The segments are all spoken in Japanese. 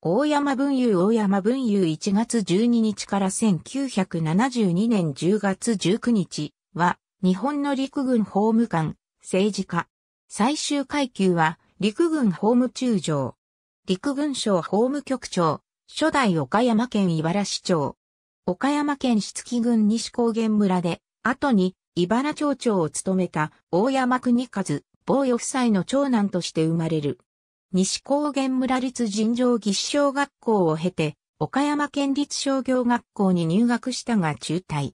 大山文雄大山文雄1月12日から1972年10月19日は日本の陸軍法務官、政治家。最終階級は陸軍法務中将。陸軍省法務局長、初代岡山県茨市長。岡山県出木郡西高原村で、後に茨町長を務めた大山国和、防御夫妻の長男として生まれる。西高原村立尋常技師小学校を経て、岡山県立商業学校に入学したが中退。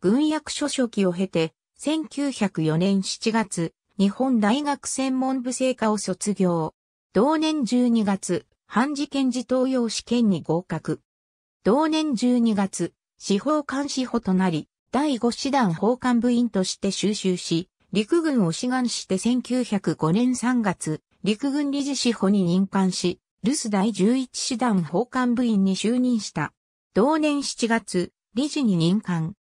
軍役所書記を経て、1904年7月、日本大学専門部成科を卒業。同年12月、判事検事登用試験に合格。同年12月、司法監視法となり、第5師団法官部員として収集し、陸軍を志願して1905年3月、陸軍理事司法に任官し、留守第11師団法官部員に就任した。同年7月、理事に任官。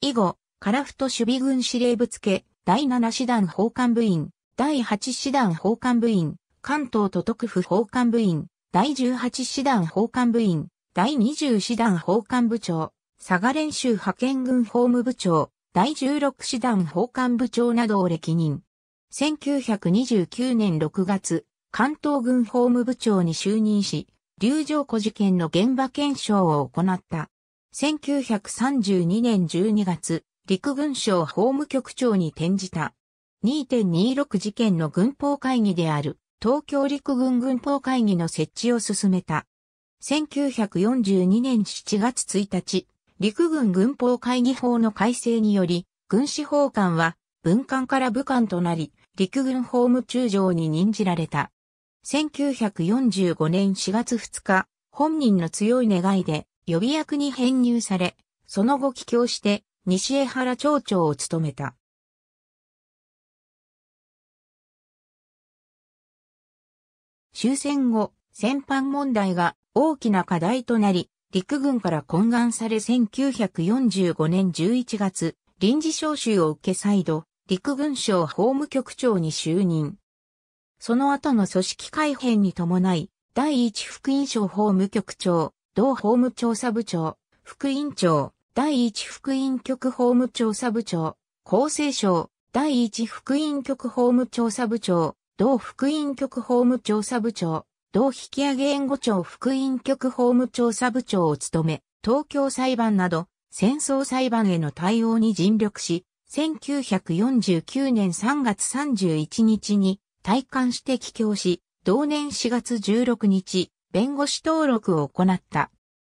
以後、フト守備軍司令部付、第7師団法官部員、第8師団法官部員、関東都督府法官部員、第18師団法官部員、第20師団法官部長、佐賀練習派遣軍法務部長、第16師団法官部長などを歴任。1929年6月、関東軍法務部長に就任し、流浄湖事件の現場検証を行った。1932年12月、陸軍省法務局長に転じた。2.26事件の軍法会議である東京陸軍軍法会議の設置を進めた。1942年7月1日、陸軍軍法会議法の改正により、軍司法官は文官から武官となり、陸軍法務中将に任じられた。1945年4月2日、本人の強い願いで予備役に編入され、その後帰郷して西江原町長を務めた。終戦後、戦犯問題が大きな課題となり、陸軍から懇願され1945年11月、臨時召集を受け再度、陸軍省法務局長に就任。その後の組織改編に伴い、第一副院省法務局長、同法務調査部長、副院長、第一副院局法務調査部長、厚生省、第一副院局法務調査部長、同副院局法務調査部長、同引上げ援護庁副院局法務調査部長を務め、東京裁判など、戦争裁判への対応に尽力し、1949年3月31日に退官して帰郷し、同年4月16日、弁護士登録を行った。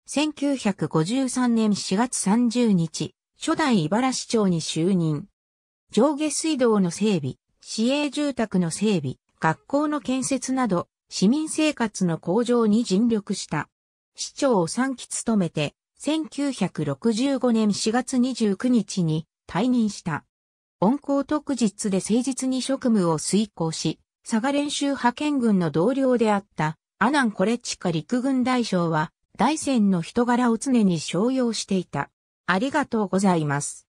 1953年4月30日、初代茨市長に就任。上下水道の整備、市営住宅の整備、学校の建設など、市民生活の向上に尽力した。市長を3期務めて、1965年4月29日に退任した。温厚特実で誠実に職務を遂行し、佐賀練習派遣軍の同僚であった阿南コレチカ陸軍大将は、大戦の人柄を常に商用していた。ありがとうございます。